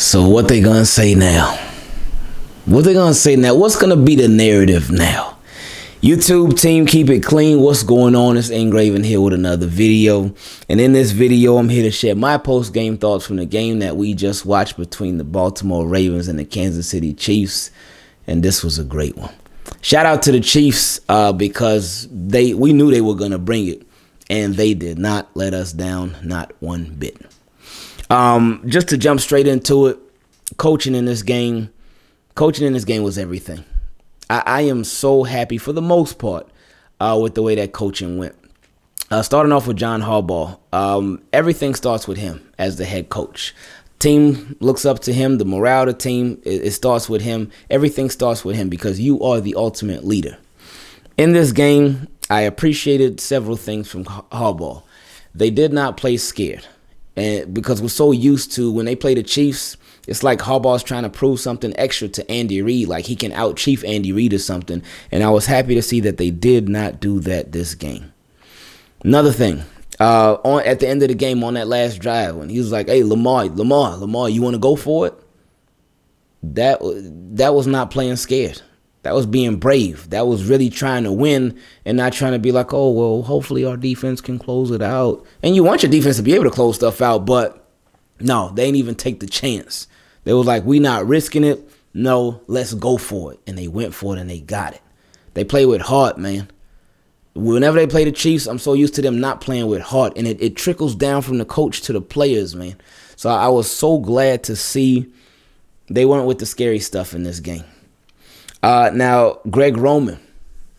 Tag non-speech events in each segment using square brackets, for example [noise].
So what they gonna say now? What they gonna say now? What's gonna be the narrative now? YouTube team, keep it clean. What's going on? It's Engraving here with another video. And in this video, I'm here to share my post-game thoughts from the game that we just watched between the Baltimore Ravens and the Kansas City Chiefs. And this was a great one. Shout out to the Chiefs uh, because they we knew they were gonna bring it, and they did not let us down, not one bit. Um, just to jump straight into it, coaching in this game, coaching in this game was everything. I, I am so happy for the most part uh, with the way that coaching went. Uh, starting off with John Harbaugh, um, everything starts with him as the head coach. Team looks up to him. The morale of the team it, it starts with him. Everything starts with him because you are the ultimate leader. In this game, I appreciated several things from Harbaugh. They did not play scared and because we're so used to when they play the Chiefs, it's like Harbaugh's trying to prove something extra to Andy Reid, like he can out Chief Andy Reid or something. And I was happy to see that they did not do that this game. Another thing, uh, on at the end of the game on that last drive when he was like, "Hey Lamar, Lamar, Lamar, you want to go for it?" That that was not playing scared. That was being brave. That was really trying to win and not trying to be like, oh, well, hopefully our defense can close it out. And you want your defense to be able to close stuff out, but no, they didn't even take the chance. They was like, we not risking it. No, let's go for it. And they went for it and they got it. They play with heart, man. Whenever they play the Chiefs, I'm so used to them not playing with heart. And it, it trickles down from the coach to the players, man. So I was so glad to see they weren't with the scary stuff in this game. Uh, now, Greg Roman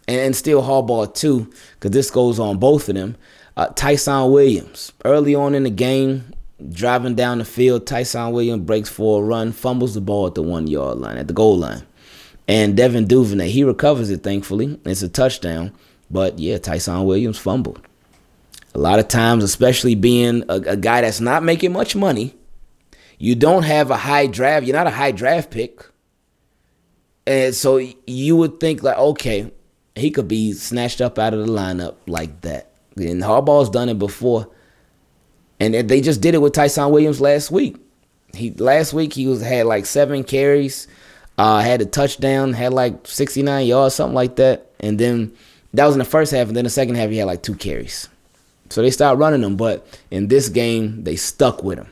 and still Harbaugh too, because this goes on both of them. Uh, Tyson Williams early on in the game, driving down the field, Tyson Williams breaks for a run, fumbles the ball at the one yard line, at the goal line, and Devin Duvernay he recovers it thankfully. It's a touchdown, but yeah, Tyson Williams fumbled. A lot of times, especially being a, a guy that's not making much money, you don't have a high draft. You're not a high draft pick and so you would think like, okay, he could be snatched up out of the lineup like that. And Harbaugh's done it before. And they just did it with Tyson Williams last week. He last week he was had like seven carries, uh, had a touchdown, had like 69 yards, something like that. And then that was in the first half, and then the second half he had like two carries. So they stopped running him, but in this game they stuck with him.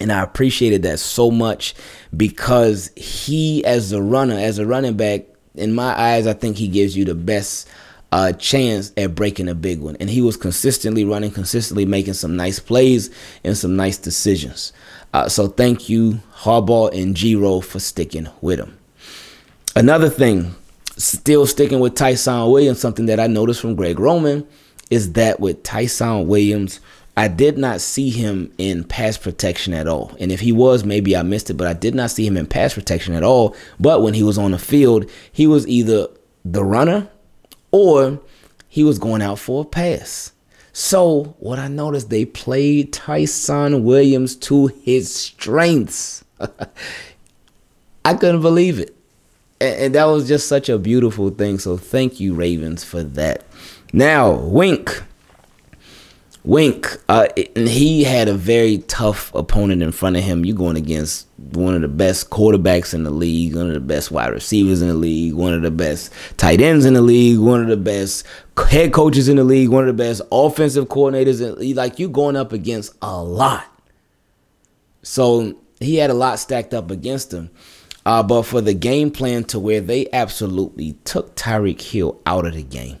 And I appreciated that so much because he, as a runner, as a running back, in my eyes, I think he gives you the best uh, chance at breaking a big one. And he was consistently running, consistently making some nice plays and some nice decisions. Uh, so thank you, Harbaugh and Giro, for sticking with him. Another thing, still sticking with Tyson Williams, something that I noticed from Greg Roman is that with Tyson Williams, I did not see him in pass protection at all. And if he was, maybe I missed it, but I did not see him in pass protection at all. But when he was on the field, he was either the runner or he was going out for a pass. So what I noticed, they played Tyson Williams to his strengths. [laughs] I couldn't believe it. And, that was just such a beautiful thing. So thank you, Ravens, for that. Now, Wink. Wink, uh, he had a very tough opponent in front of him. You're going against one of the best quarterbacks in the league, one of the best wide receivers in the league, one of the best tight ends in the league, one of the best head coaches in the league, one of the best offensive coordinators. In Like, you going up against a lot. So he had a lot stacked up against him. Uh, but for the game plan to where they absolutely took Tyreek Hill out of the game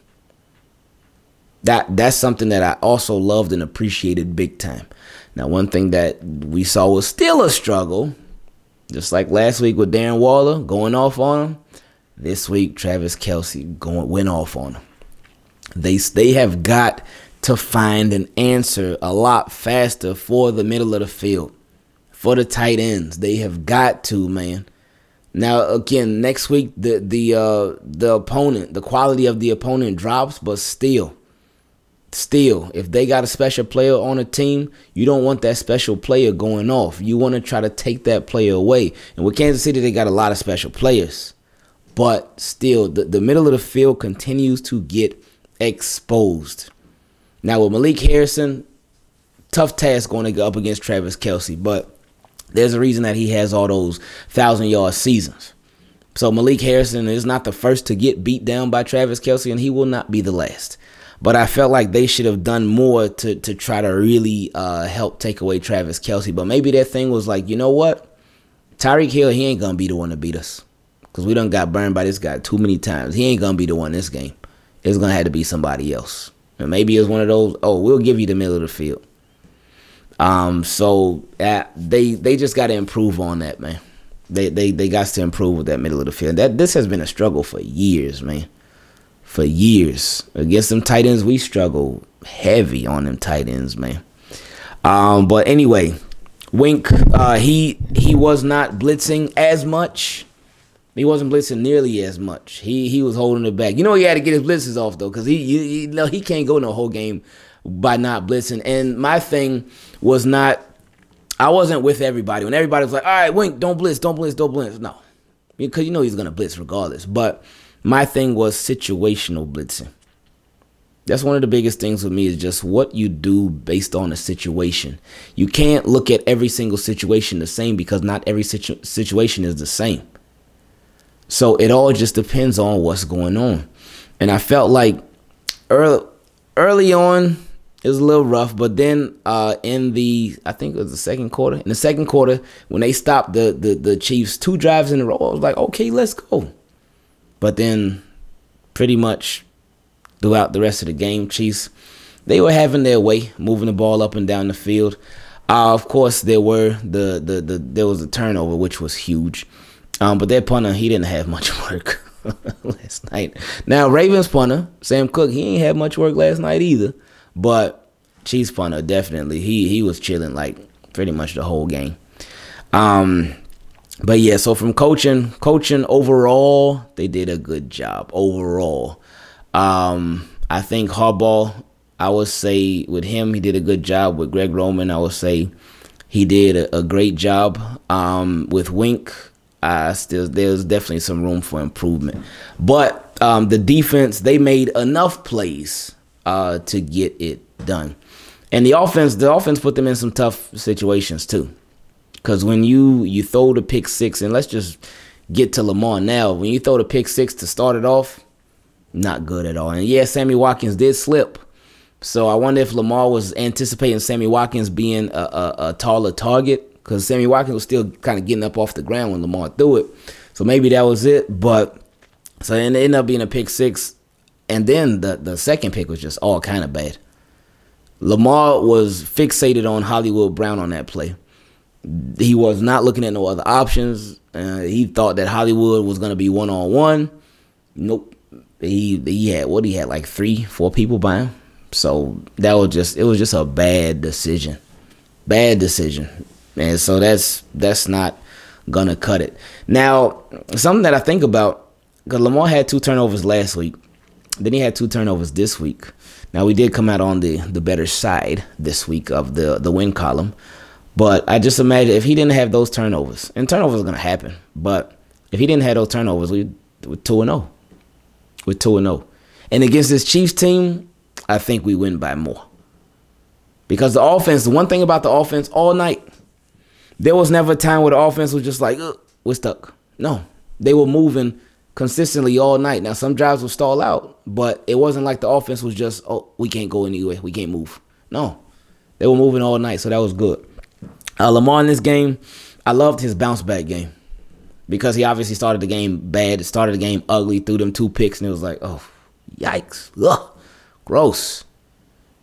that that's something that I also loved and appreciated big time. Now, one thing that we saw was still a struggle, just like last week with Darren Waller going off on him. This week, Travis Kelsey going went off on him. They they have got to find an answer a lot faster for the middle of the field, for the tight ends. They have got to man. Now again, next week the the uh, the opponent, the quality of the opponent drops, but still Still, if they got a special player on a team, you don't want that special player going off. You want to try to take that player away. And with Kansas City, they got a lot of special players. But still, the, the middle of the field continues to get exposed. Now, with Malik Harrison, tough task going to go up against Travis Kelsey, but there's a reason that he has all those thousand yard seasons. So Malik Harrison is not the first to get beat down by Travis Kelsey, and he will not be the last but I felt like they should have done more to to try to really uh, help take away Travis Kelsey. But maybe their thing was like, you know what, Tyreek Hill, he ain't gonna be the one to beat us because we done got burned by this guy too many times. He ain't gonna be the one this game. It's gonna have to be somebody else. And maybe it's one of those. Oh, we'll give you the middle of the field. Um, so they they just got to improve on that, man. They they they got to improve with that middle of the field. That this has been a struggle for years, man for years. Against them tight ends, we struggle heavy on them tight ends, man. Um, but anyway, Wink, uh, he he was not blitzing as much. He wasn't blitzing nearly as much. He he was holding it back. You know he had to get his blitzes off though, because he, you know he can't go the whole game by not blitzing. And my thing was not I wasn't with everybody. When everybody was like, all right, Wink, don't blitz, don't blitz, don't blitz. No. Because you know he's gonna blitz regardless. But my thing was situational blitzing. That's one of the biggest things with me is just what you do based on a situation. You can't look at every single situation the same because not every situ situation is the same. So it all just depends on what's going on. And I felt like early, early on it was a little rough, but then uh, in the I think it was the second quarter. In the second quarter, when they stopped the the, the Chiefs two drives in a row, I was like, okay, let's go. But then, pretty much throughout the rest of the game, Chiefs, they were having their way, moving the ball up and down the field. Uh, of course, there were the, the the there was a turnover, which was huge. Um, but their punter, he didn't have much [laughs] work last night. Now Ravens punter Sam Cook, he ain't had much work last night either. But Chiefs punter definitely, he he was chilling like pretty much the whole game. Um, but yeah, so from coaching, coaching overall, they did a good job overall. Um, I think Harbaugh, I would say with him, he did a good job. With Greg Roman, I would say he did a, a great job. Um, with Wink, I still there's definitely some room for improvement. But um, the defense, they made enough plays uh, to get it done, and the offense, the offense put them in some tough situations too. Because when you you throw the pick six, and let's just get to Lamar now. When you throw the pick six to start it off, not good at all. And yeah, Sammy Watkins did slip. So I wonder if Lamar was anticipating Sammy Watkins being a, a, a taller target because Sammy Watkins was still kind of getting up off the ground when Lamar threw it. So maybe that was it. But so it ended up being a pick six. And then the, the second pick was just all kind of bad. Lamar was fixated on Hollywood Brown on that play he was not looking at no other options. Uh, he thought that Hollywood was going to be one on one. Nope. He he had what he had like three, four people by him. So that was just it was just a bad decision. Bad decision. And so that's that's not gonna cut it. Now, something that I think about, because Lamar had two turnovers last week. Then he had two turnovers this week. Now we did come out on the the better side this week of the the win column. But I just imagine if he didn't have those turnovers, and turnovers are gonna happen, but if he didn't have those turnovers, we were two and zero, oh. we're two and zero, oh. and against this Chiefs team, I think we win by more. Because the offense, the one thing about the offense all night, there was never a time where the offense was just like, we're stuck. No, they were moving consistently all night. Now some drives would stall out, but it wasn't like the offense was just, oh, we can't go anywhere, we can't move. No, they were moving all night, so that was good. Uh, Lamar in this game, I loved his bounce back game because he obviously started the game bad, started the game ugly, threw them two picks, and it was like, oh, yikes, ugh, gross.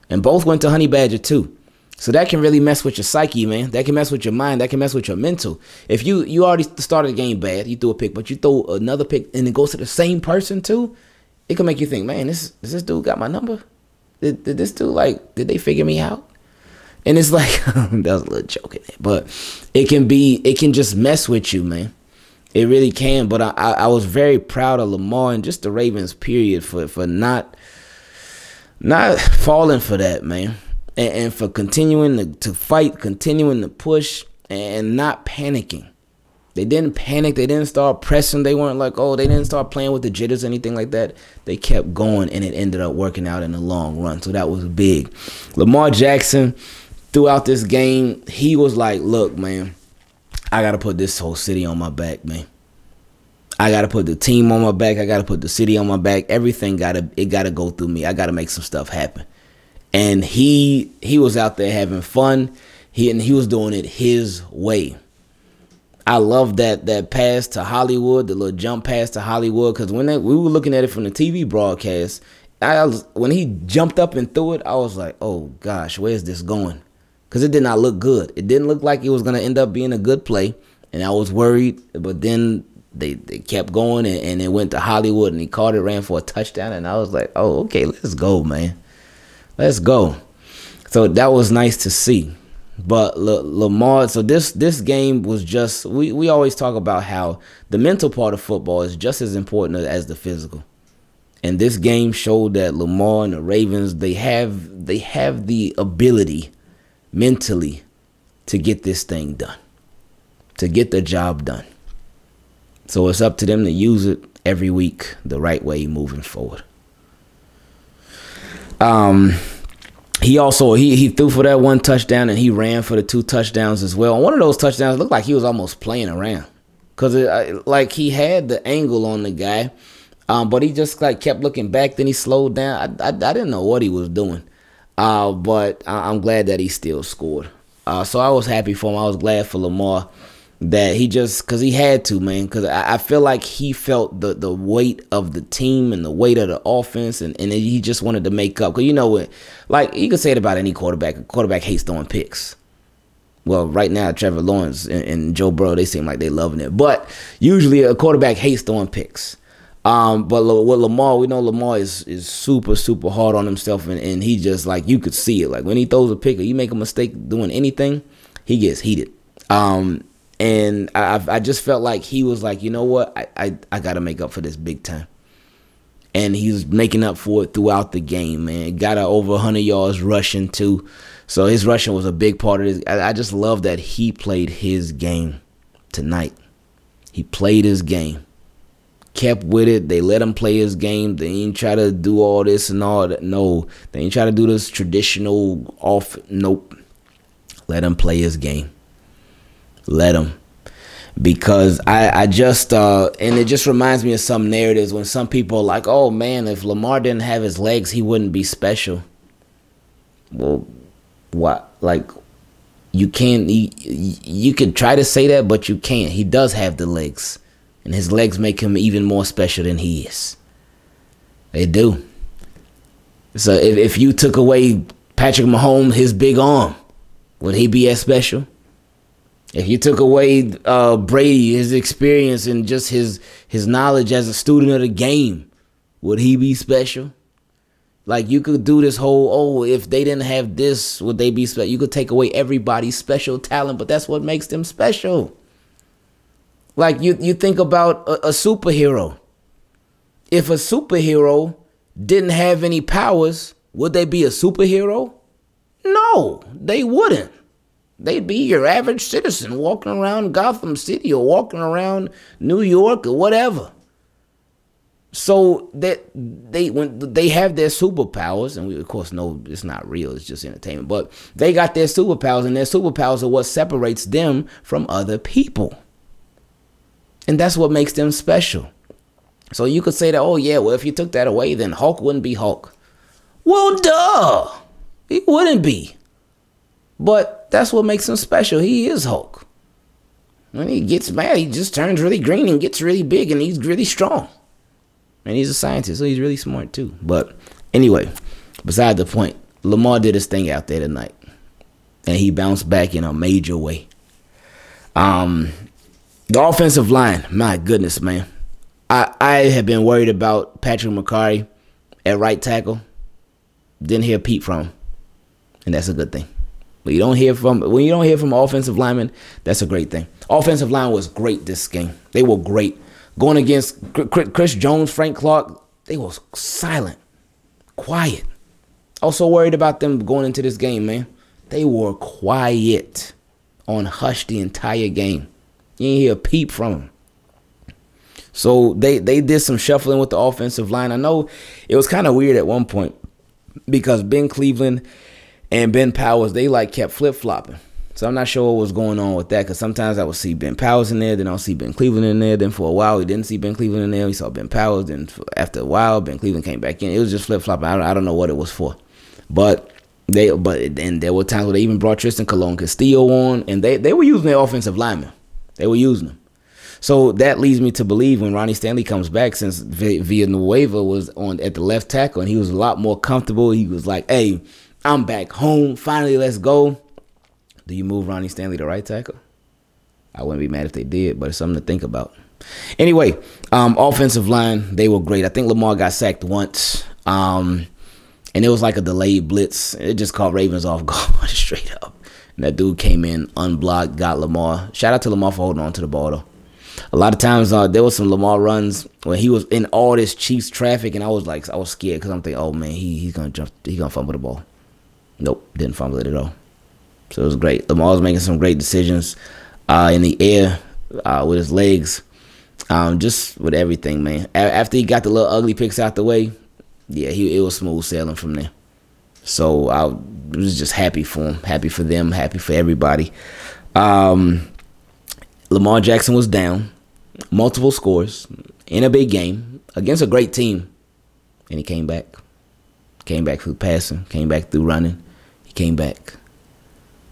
And both went to Honey Badger too. So that can really mess with your psyche, man. That can mess with your mind. That can mess with your mental. If you you already started the game bad, you threw a pick, but you throw another pick and it goes to the same person too, it can make you think, man, this this dude got my number? Did, did this dude like did they figure me out? and it's like [laughs] that was a little joke in it, but it can be it can just mess with you, man. It really can. But I, I, I was very proud of Lamar and just the Ravens period for for not not falling for that, man. And, and for continuing to, to fight, continuing to push, and not panicking. They didn't panic. They didn't start pressing. They weren't like, oh, they didn't start playing with the jitters or anything like that. They kept going, and it ended up working out in the long run. So that was big. Lamar Jackson, throughout this game, he was like, look, man, I got to put this whole city on my back, man. I gotta put the team on my back. I gotta put the city on my back. Everything gotta it gotta go through me. I gotta make some stuff happen. And he he was out there having fun. He and he was doing it his way. I love that that pass to Hollywood, the little jump pass to Hollywood. Cause when they, we were looking at it from the TV broadcast, I was, when he jumped up and threw it, I was like, oh gosh, where's this going? because it did not look good. It didn't look like it was going to end up being a good play, and I was worried. But then they, they kept going, and, and it went to Hollywood, and he caught it, ran for a touchdown, and I was like, oh, okay, let's go, man. Let's go. So that was nice to see. But Lamar, so this this game was just we, we always talk about how the mental part of football is just as important as the physical. And this game showed that Lamar and the Ravens, they have they have the ability mentally to get this thing done, to get the job done. So it's up to them to use it every week the right way moving forward. Um, he also he he threw for that one touchdown and he ran for the two touchdowns as well. And one of those touchdowns looked like he was almost playing around because like he had the angle on the guy, um, but he just like kept looking back. Then he slowed down. I, I, I didn't know what he was doing. Uh, but I- am glad that he still scored. Uh, so I was happy for him. I was glad for Lamar that he just because he had to, man. Because I, I, feel like he felt the the weight of the team and the weight of the offense, and and he just wanted to make up. Because you know what, like you can say it about any quarterback. A quarterback hates throwing picks. Well, right now Trevor Lawrence and, and Joe Burrow they seem like they loving it, but usually a quarterback hates throwing picks. Um, but with Lamar, we know Lamar is is super super hard on himself, and, and he just like you could see it. Like when he throws a pick or you make a mistake doing anything, he gets heated. Um, and I I just felt like he was like, you know what, I I, I got to make up for this big time. And he's making up for it throughout the game, man. Got over 100 yards rushing too, so his rushing was a big part of this. I, I just love that he played his game tonight. He played his game kept with it. They let him play his game. They ain't try to do all this and all that. No, they ain't try to do this traditional off. Nope. Let him play his game. Let him. Because I, I just, uh, and it just reminds me of some narratives when some people are like, oh man, if Lamar didn't have his legs, he wouldn't be special. Well, what? Like, you can't, you, you could try to say that, but you can't. He does have the legs and his legs make him even more special than he is. They do. So if, if you took away Patrick Mahomes, his big arm, would he be as special? If you took away uh, Brady, his experience and just his his knowledge as a student of the game, would he be special? Like you could do this whole oh if they didn't have this would they be special? You could take away everybody's special talent, but that's what makes them special. Like you, you think about a, a superhero. If a superhero didn't have any powers, would they be a superhero? No, they wouldn't. They'd be your average citizen walking around Gotham City or walking around New York or whatever. So that they when they have their superpowers, and we of course know it's not real; it's just entertainment. But they got their superpowers, and their superpowers are what separates them from other people. And that's what makes them special. So you could say that, oh, yeah, well, if you took that away, then Hulk wouldn't be Hulk. Well, duh. He wouldn't be. But that's what makes him special. He is Hulk. When he gets mad, he just turns really green and gets really big and he's really strong. And he's a scientist, so he's really smart too. But anyway, beside the point, Lamar did his thing out there tonight. And he bounced back in a major way. Um, the offensive line, my goodness, man. I, I have been worried about Patrick McCary at right tackle. Didn't hear Pete from him. And that's a good thing. But you don't hear from when you don't hear from offensive linemen, that's a great thing. Offensive line was great this game. They were great. Going against Chris Jones, Frank Clark, they were silent, quiet. Also worried about them going into this game, man. They were quiet on hush the entire game. You ain't hear a peep from him. So they they did some shuffling with the offensive line. I know it was kind of weird at one point because Ben Cleveland and Ben Powers they like kept flip flopping. So I'm not sure what was going on with that because sometimes I would see Ben Powers in there, then I'll see Ben Cleveland in there. Then for a while we didn't see Ben Cleveland in there. We saw Ben Powers. Then after a while Ben Cleveland came back in. It was just flip flopping. I, don't, I don't know what it was for, but they but and there were times where they even brought Tristan Colon Castillo on, and they they were using their offensive lineman. They were using him. So that leads me to believe when Ronnie Stanley comes back, since Villanueva was on at the left tackle and he was a lot more comfortable. He was like, "Hey, I'm back home. Finally, let's go." Do you move Ronnie Stanley to right tackle? I wouldn't be mad if they did, but it's something to think about. Anyway, um, offensive line, they were great. I think Lamar got sacked once. Um, and it was like a delayed blitz. It just caught Ravens off guard [laughs] straight up. And that dude came in, unblocked, got Lamar. Shout out to Lamar for holding on to the ball though. A lot of times uh, there was some Lamar runs when he was in all this Chiefs traffic, and I was like, I was scared because I'm thinking, oh man, he he's gonna jump, he's gonna fumble the ball. Nope, didn't fumble it at all. So it was great. Lamar was making some great decisions uh, in the air uh, with his legs, um, just with everything, man. A- after he got the little ugly picks out the way, yeah, he it was smooth sailing from there. So I was just happy for him, happy for them, happy for everybody. Um, Lamar Jackson was down, multiple scores in a big game against a great team, and he came back. Came back through passing, came back through running, he came back.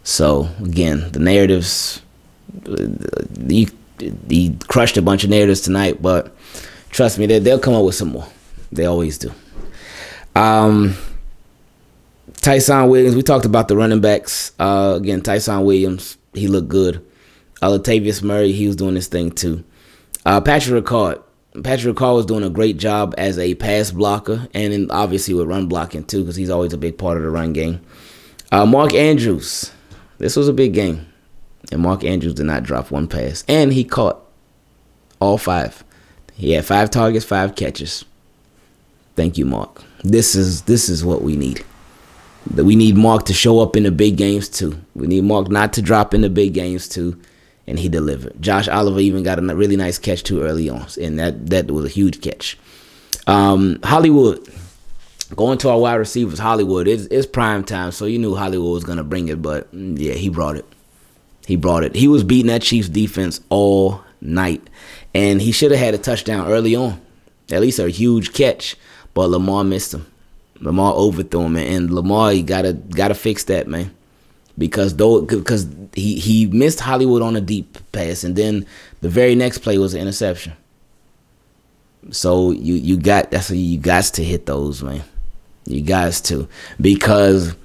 So again, the narratives, uh, he, he crushed a bunch of narratives tonight, but trust me, they, they'll come up with some more. They always do. Um, Tyson Williams, we talked about the running backs. Uh, again, Tyson Williams, he looked good. Uh, Latavius Murray, he was doing his thing too. Uh, Patrick Ricard, Patrick Ricard was doing a great job as a pass blocker and in, obviously with run blocking too because he's always a big part of the run game. Uh, Mark Andrews, this was a big game. And Mark Andrews did not drop one pass. And he caught all five. He had five targets, five catches. Thank you, Mark. This is this is what we need that we need Mark to show up in the big games too. We need Mark not to drop in the big games too, and he delivered. Josh Oliver even got a really nice catch too early on, and that that was a huge catch. Um, Hollywood going to our wide receivers. Hollywood it's, it's prime time, so you knew Hollywood was gonna bring it, but mm, yeah, he brought it. He brought it. He was beating that Chiefs defense all night, and he should have had a touchdown early on, at least a huge catch, but Lamar missed him. Lamar overthrew him, and Lamar he gotta gotta fix that, man. Because though, because he he missed Hollywood on a deep pass, and then the very next play was an interception. So you you got that's you got to hit those, man. You got to because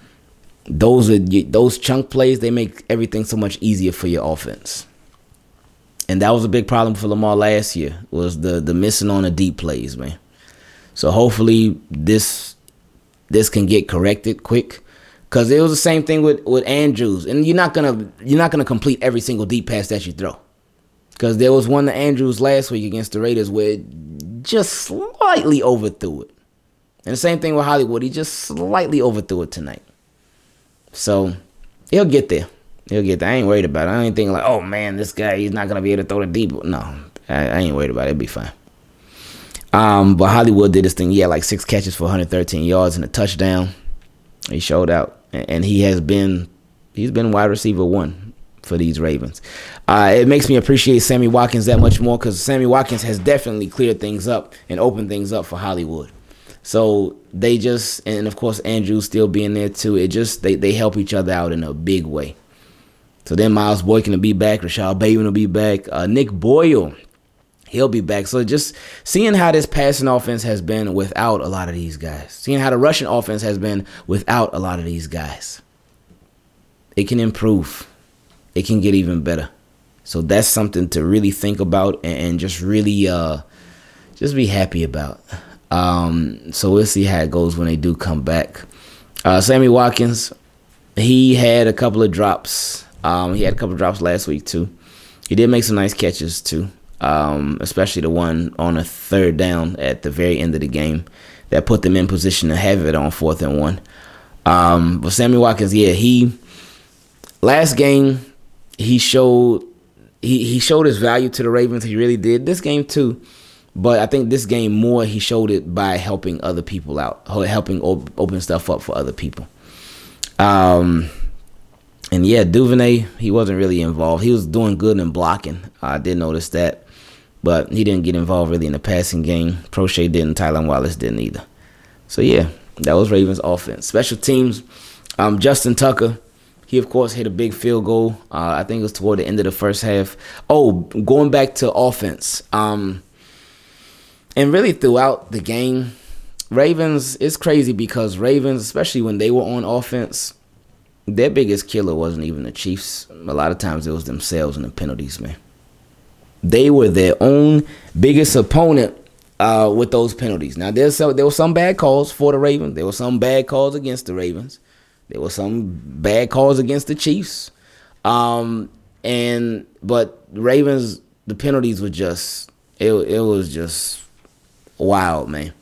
those are those chunk plays. They make everything so much easier for your offense and that was a big problem for Lamar last year was the the missing on the deep plays, man. So hopefully this this can get corrected quick. Cause it was the same thing with with Andrews, and you're not gonna you're not gonna complete every single deep pass that you throw. Cause there was one to Andrews last week against the Raiders where just slightly overthrew it, and the same thing with Hollywood, he just slightly overthrew it tonight. So he'll get there. He'll get there. I ain't worried about it. I ain't thinking like, oh man, this guy he's not gonna be able to throw the deep. No, I, I ain't worried about it. It'll be fine. Um, but Hollywood did this thing. He had like six catches for 113 yards and a touchdown. He showed out, and he has been he's been wide receiver one for these Ravens. Uh, it makes me appreciate Sammy Watkins that much more because Sammy Watkins has definitely cleared things up and opened things up for Hollywood. So they just and of course Andrew still being there too. It just they they help each other out in a big way. So then Miles Boykin will be back, Rashad Bateman will be back, uh, Nick Boyle he'll be back. So just seeing how this passing offense has been without a lot of these guys, seeing how the rushing offense has been without a lot of these guys, it can improve. It can get even better. So that's something to really think about and just really uh, just be happy about. Um, so we'll see how it goes when they do come back. Uh, Sammy Watkins, he had a couple of drops. Um, he had a couple of drops last week too. He did make some nice catches too um, especially the one on a third down at the very end of the game that put them in position to have it on fourth and one. Um, but Sammy Watkins, yeah, he last game he showed he, he showed his value to the Ravens. He really did this game too, but I think this game more he showed it by helping other people out, helping op- open stuff up for other people. Um, and yeah, Duvernay he wasn't really involved. He was doing good in blocking. I did notice that, but he didn't get involved really in the passing game. Prochet didn't. Tylen Wallace didn't either. So yeah, that was Ravens offense. Special teams. Um, Justin Tucker. He of course hit a big field goal. Uh, I think it was toward the end of the first half. Oh, going back to offense. Um, and really throughout the game, Ravens. It's crazy because Ravens, especially when they were on offense, their biggest killer wasn't even the Chiefs. A lot of times it was themselves and the penalties, man they were their own biggest opponent uh, with those penalties. Now there's some, there were some bad calls for the Ravens. There were some bad calls against the Ravens. There were some bad calls against the Chiefs. Um, and but Ravens, the penalties were just it. It was just wild, man.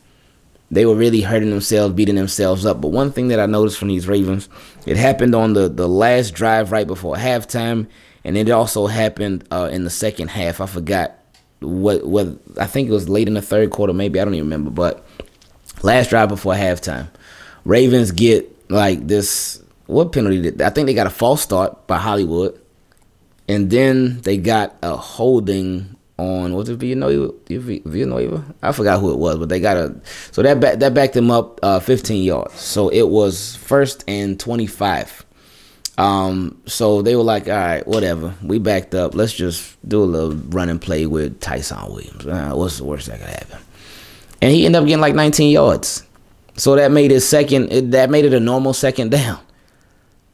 They were really hurting themselves, beating themselves up. But one thing that I noticed from these Ravens, it happened on the the last drive right before halftime and it also happened uh, in the second half. I forgot what what I think it was late in the third quarter, maybe I don't even remember. But last drive before halftime, Ravens get like this. What penalty did I think they got a false start by Hollywood, and then they got a holding on was it Villanueva? Villanueva? I forgot who it was, but they got a so that that backed them up uh, 15 yards. So it was first and 25 um, so they were like, all right, whatever. We backed up. Let's just do a little run and play with Tyson Williams. Uh, what's the worst that could happen? And he ended up getting like 19 yards. So that made his second, it, that made it a normal second [laughs] down.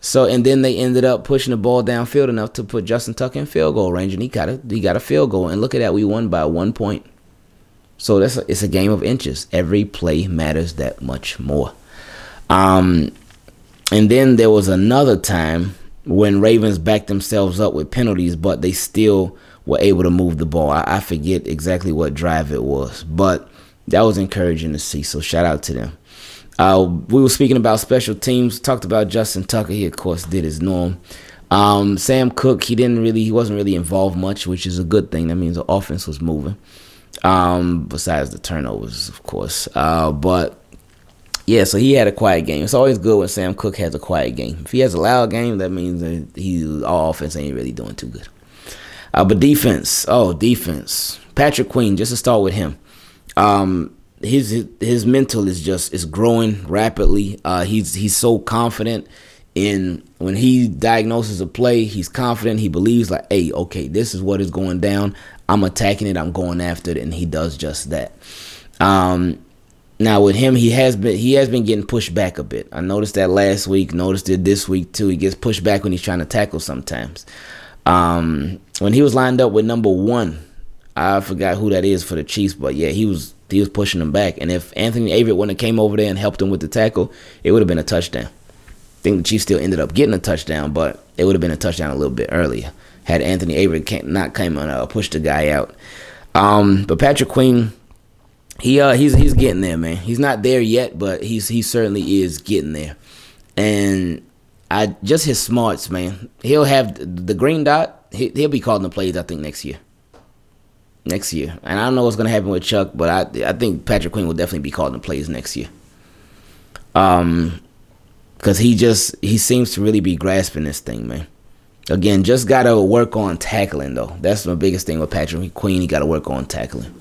So and then they ended up pushing the ball downfield enough to put Justin Tuck in field goal range, and he got a he got a field goal. And look at that, we won by one point. So that's a, it's a game of inches. Every play matters that much more. Um, and then there was another time when Ravens backed themselves up with penalties, but they still were able to move the ball. I, I forget exactly what drive it was, but that was encouraging to see. So shout out to them. Uh, we were speaking about special teams. Talked about Justin Tucker. He of course did his norm. Um, Sam Cook. He didn't really. He wasn't really involved much, which is a good thing. That means the offense was moving. Um, besides the turnovers, of course. Uh, but yeah, so he had a quiet game. It's always good when Sam Cook has a quiet game. If he has a loud game, that means that he all offense ain't really doing too good. Uh, but defense, oh defense, Patrick Queen. Just to start with him, um, his his mental is just is growing rapidly. Uh, he's he's so confident in when he diagnoses a play, he's confident. He believes like, hey, okay, this is what is going down. I'm attacking it. I'm going after it, and he does just that. Um, now with him, he has been he has been getting pushed back a bit. I noticed that last week. Noticed it this week too. He gets pushed back when he's trying to tackle sometimes. Um, when he was lined up with number one, I forgot who that is for the Chiefs, but yeah, he was he was pushing him back. And if Anthony Averett wouldn't have came over there and helped him with the tackle, it would have been a touchdown. I think the Chiefs still ended up getting a touchdown, but it would have been a touchdown a little bit earlier had Anthony Averett not came and uh, pushed the guy out. Um, but Patrick Queen he uh he's he's getting there, man. He's not there yet, but he's he certainly is getting there. And I just his smarts, man. He'll have the green dot. He, will be calling the plays, I think, next year. Next year, and I don't know what's gonna happen with Chuck, but I I think Patrick Queen will definitely be calling the plays next year. Um, because he just he seems to really be grasping this thing, man. Again, just gotta work on tackling though. That's my biggest thing with Patrick Queen. He gotta work on tackling.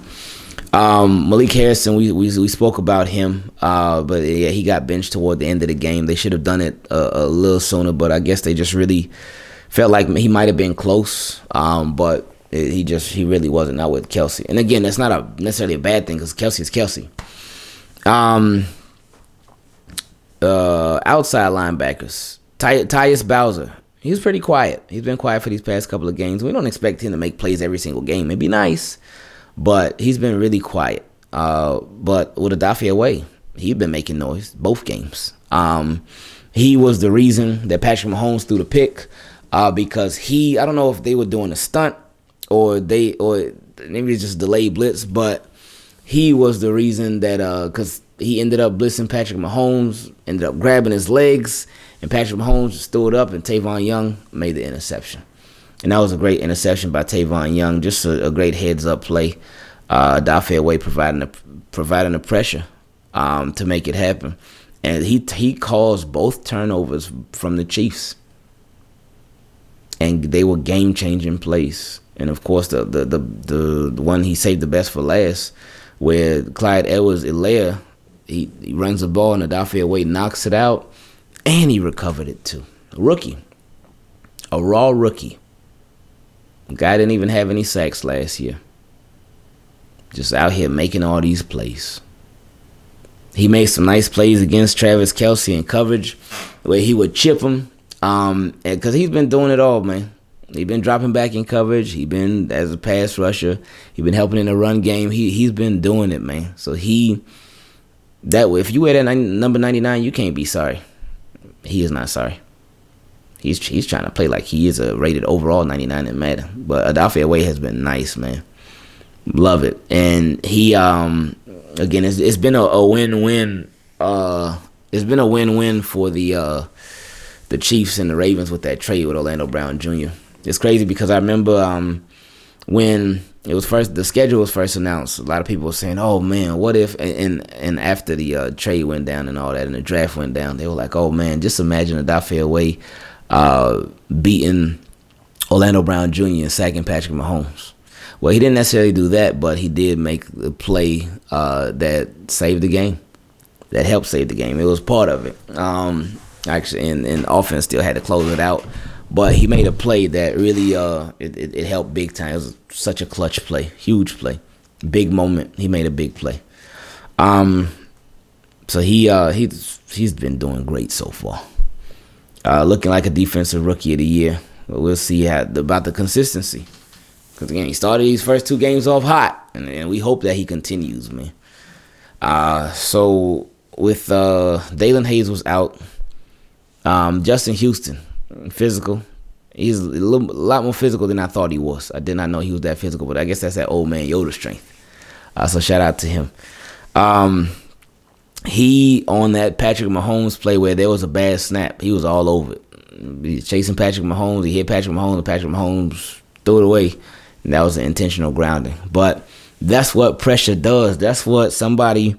Um, Malik Harrison, we, we, we spoke about him, uh, but yeah, he got benched toward the end of the game. They should have done it a, a little sooner, but I guess they just really felt like he might have been close, um, but it, he just he really wasn't out with Kelsey. And again, that's not a necessarily a bad thing because Kelsey is Kelsey. Um, uh, outside linebackers, Ty- Tyus Bowser. He's pretty quiet. He's been quiet for these past couple of games. We don't expect him to make plays every single game. It'd be nice. But he's been really quiet. Uh, but with Adafi away, he's been making noise both games. Um, he was the reason that Patrick Mahomes threw the pick uh, because he I don't know if they were doing a stunt or they or maybe just delayed blitz, but he was the reason that because uh, he ended up blitzing Patrick Mahomes, ended up grabbing his legs, and Patrick Mahomes stood up and Tavon Young made the interception. And that was a great interception by Tavon Young. Just a, a great heads up play. Uh, Dafe Way providing the, providing the pressure um, to make it happen. And he, he caused both turnovers from the Chiefs. And they were game changing plays. And of course, the, the, the, the one he saved the best for last, where Clyde Edwards Elaire, he, he runs the ball and Adafia Away knocks it out, and he recovered it too. A rookie, a raw rookie. Guy didn't even have any sacks last year. Just out here making all these plays. He made some nice plays against Travis Kelsey in coverage where he would chip him. Um, because he's been doing it all, man. He's been dropping back in coverage. He's been as a pass rusher. He's been helping in the run game. He he's been doing it, man. So he that way, if you wear that 90, number ninety nine, you can't be sorry. He is not sorry he's he's trying to play like he is a rated overall 99 in meta, But Adafi away has been nice, man. Love it. And he um again it's, it's been a, a win-win uh it's been a win-win for the uh the Chiefs and the Ravens with that trade with Orlando Brown Jr. It's crazy because I remember um when it was first the schedule was first announced a lot of people were saying oh man what if and and, and after the uh, trade went down and all that and the draft went down they were like oh man just imagine a way uh, beating Orlando Brown Jr. and sacking Patrick Mahomes. Well, he didn't necessarily do that, but he did make the play uh, that saved the game, that helped save the game. It was part of it. Um, actually, and, and offense still had to close it out, but he made a play that really uh, it, it, it helped big time. It was such a clutch play, huge play, big moment. He made a big play. Um, so he uh, he's he's been doing great so far uh, looking like a defensive rookie of the year. But we'll see how, about the consistency. Because again, he started these first two games off hot, and, and we hope that he continues, man. Uh, so with uh, Dalen Hayes was out, um, Justin Houston, physical. He's a, little, a, lot more physical than I thought he was. I did not know he was that physical, but I guess that's that old man Yoda strength. Uh, so shout out to him. Um, he on that Patrick Mahomes play where there was a bad snap. He was all over it. He chasing Patrick Mahomes. He hit Patrick Mahomes, and Patrick Mahomes threw it away. And that was an intentional grounding. But that's what pressure does. That's what somebody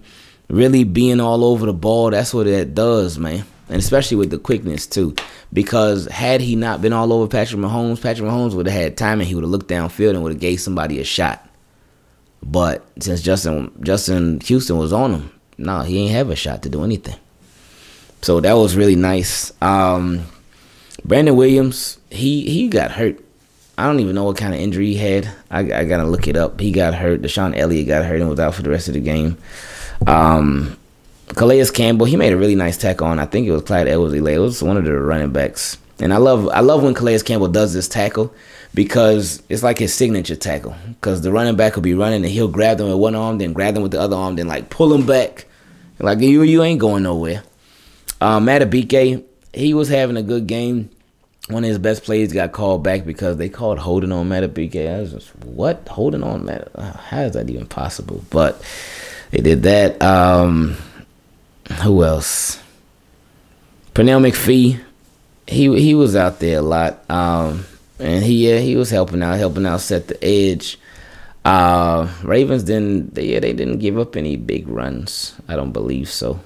really being all over the ball, that's what that does, man. And especially with the quickness, too. Because had he not been all over Patrick Mahomes, Patrick Mahomes would have had time and he would have looked downfield and would have gave somebody a shot. But since Justin Justin Houston was on him, no, he ain't have a shot to do anything. So that was really nice. Um, Brandon Williams, he he got hurt. I don't even know what kind of injury he had. I, I gotta look it up. He got hurt. Deshaun Elliott got hurt and was out for the rest of the game. Um, Calais Campbell, he made a really nice tackle on. I think it was Clyde Edwards Elay. It was one of the running backs. And I love I love when Calais Campbell does this tackle because it's like his signature tackle. Because the running back will be running and he'll grab them with one arm, then grab them with the other arm, then like pull them back like you, you ain't going nowhere. Um, Matabike, he was having a good game. One of his best plays got called back because they called holding on Matabike. I was just, what holding on Mat? How is that even possible? But they did that. Um, who else? Pernell McPhee. He he was out there a lot. Um, and he yeah, he was helping out, helping out set the edge. Uh, Ravens didn't they yeah, they didn't give up any big runs. I don't believe so.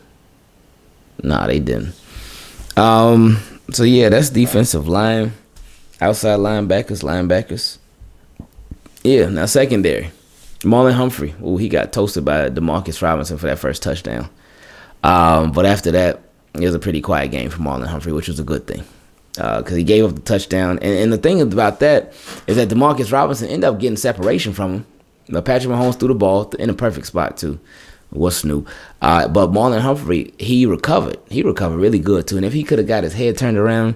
Nah, they didn't. Um, so yeah, that's defensive line, outside linebackers, linebackers. Yeah, now secondary. Marlon Humphrey. Ooh, he got toasted by Demarcus Robinson for that first touchdown. Um, but after that, it was a pretty quiet game for Marlon Humphrey, which was a good thing because uh, he gave up the touchdown. And, and, the thing about that is that Demarcus Robinson ended up getting separation from him. Patrick Mahomes threw the ball in a perfect spot too. What's new? Uh, but Marlon Humphrey, he recovered. He recovered really good too. And if he could have got his head turned around,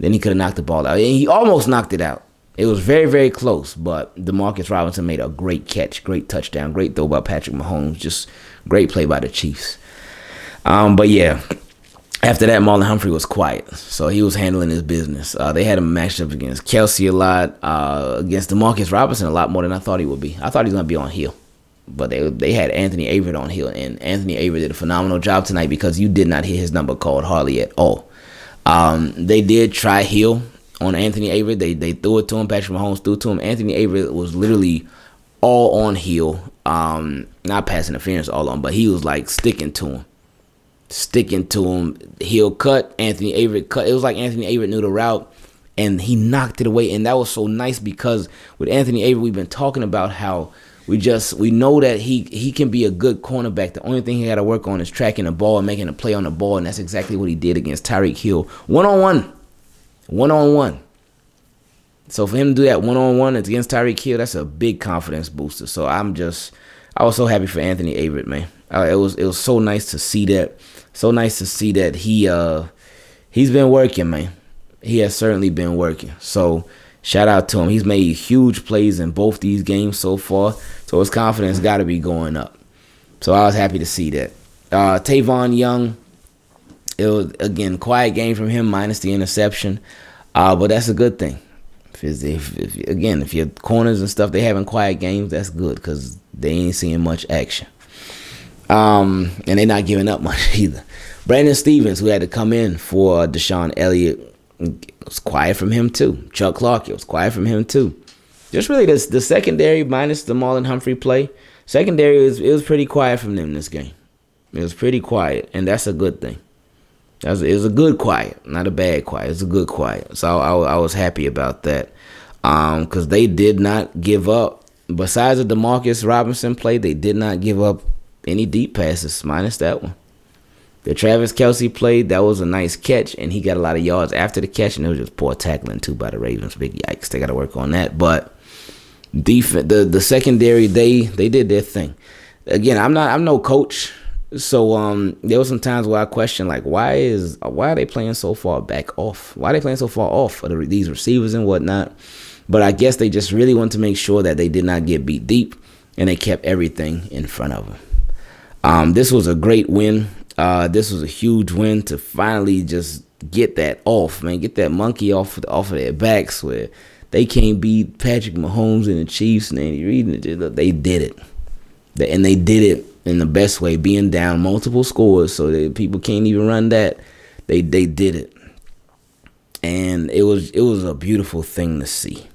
then he could have knocked the ball out. And he almost knocked it out. It was very, very close, but Demarcus Robinson made a great catch, great touchdown, great throw by Patrick Mahomes. Just great play by the Chiefs. Um, but yeah, after that, Marlon Humphrey was quiet, so he was handling his business. Uh, they had him matched up against Kelsey a lot, uh, against Demarcus Robinson a lot more than I thought he would be. I thought he was gonna be on heel, but they they had Anthony Averett on heel, and Anthony Averett did a phenomenal job tonight because you did not hear his number called hardly at all. Um, they did try heel on Anthony Averett. They they threw it to him. Patrick Mahomes threw it to him. Anthony Averett was literally all on heel, um, not pass interference all on, but he was like sticking to him sticking to him. He'll cut Anthony Averett cut. It was like Anthony Averett knew the route and he knocked it away. And that was so nice because with Anthony Averett, we've been talking about how we just we know that he he can be a good cornerback. The only thing he got to work on is tracking the ball and making a play on the ball, and that's exactly what he did against Tyreek Hill, one on one, one on one. So for him to do that one on one against Tyreek Hill, that's a big confidence booster. So I'm just I was so happy for Anthony Averett, man. Uh, it was it was so nice to see that. So nice to see that he uh he's been working, man. He has certainly been working. So shout out to him. He's made huge plays in both these games so far. So his confidence got to be going up. So I was happy to see that. Uh, Tavon Young, it was again quiet game from him, minus the interception. Uh, but that's a good thing. If, if, if again, if your corners and stuff they having quiet games, that's good because they ain't seeing much action. Um, and they're not giving up much [laughs] either. Brandon Stevens, who had to come in for Deshaun Elliott, was quiet from him too. Chuck Clark, it was quiet from him too. Just really this the secondary minus the Marlon Humphrey play. Secondary was it was pretty quiet from them this game. It was pretty quiet, and that's a good thing. That's it's a good quiet, not a bad quiet. It's a good quiet. So I, I, I was happy about that. Um, because they did not give up. Besides the Demarcus Robinson play, they did not give up any deep passes, minus that one. The Travis Kelsey played, that was a nice catch, and he got a lot of yards after the catch, and it was just poor tackling too by the Ravens. Big yikes, they got to work on that. But defense, the the secondary, they they did their thing. Again, I'm not I'm no coach, so um, there were some times where I questioned like, why is why are they playing so far back off? Why are they playing so far off of the, these receivers and whatnot? But I guess they just really want to make sure that they did not get beat deep, and they kept everything in front of them. Um, this was a great win. Uh, this was a huge win to finally just get that off, man. Get that monkey off off of their backs where they can't beat Patrick Mahomes and the Chiefs and Andy Reid. they did it, and they did it in the best way, being down multiple scores so that people can't even run that. They they did it, and it was it was a beautiful thing to see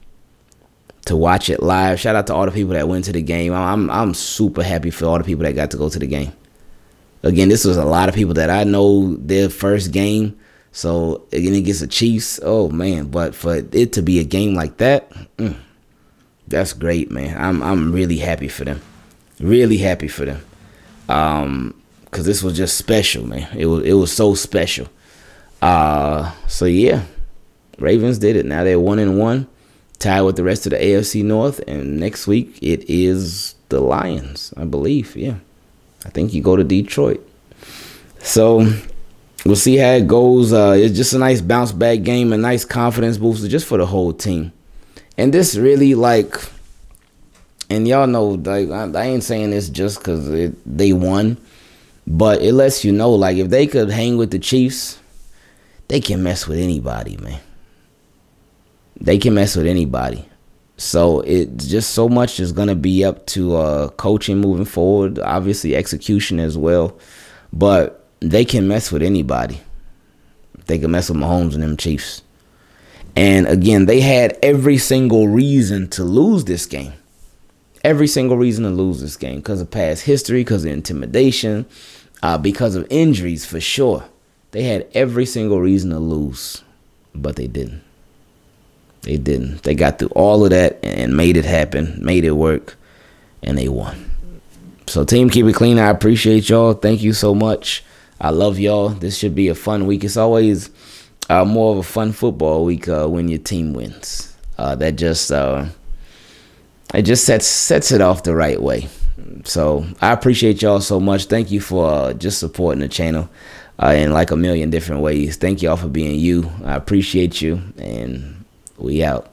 to watch it live. Shout out to all the people that went to the game. I'm I'm super happy for all the people that got to go to the game. Again, this was a lot of people that I know their first game. So again, it gets the Chiefs. Oh man, but for it to be a game like that, mm, that's great, man. I'm I'm really happy for them. Really happy for them. Um, cause this was just special, man. It was it was so special. Uh, so yeah, Ravens did it. Now they're one and one tied with the rest of the AFC North. And next week it is the Lions, I believe. Yeah. I think you go to Detroit. So we'll see how it goes. Uh, it's just a nice bounce back game, a nice confidence booster just for the whole team. And this really like, and y'all know, like I, I ain't saying this just because they won, but it lets you know, like if they could hang with the Chiefs, they can mess with anybody, man they can mess with anybody. So it's just so much is going to be up to uh, coaching moving forward, obviously execution as well. But they can mess with anybody. They can mess with Mahomes and them Chiefs. And again, they had every single reason to lose this game. Every single reason to lose this game because of past history, because of intimidation, uh, because of injuries for sure. They had every single reason to lose, but they didn't. They didn't. They got through all of that and made it happen, made it work, and they won. So, team, keep it clean. I appreciate y'all. Thank you so much. I love y'all. This should be a fun week. It's always uh, more of a fun football week uh, when your team wins. Uh, that just uh, it just sets sets it off the right way. So I appreciate y'all so much. Thank you for uh, just supporting the channel uh, in like a million different ways. Thank y'all for being you. I appreciate you and we out.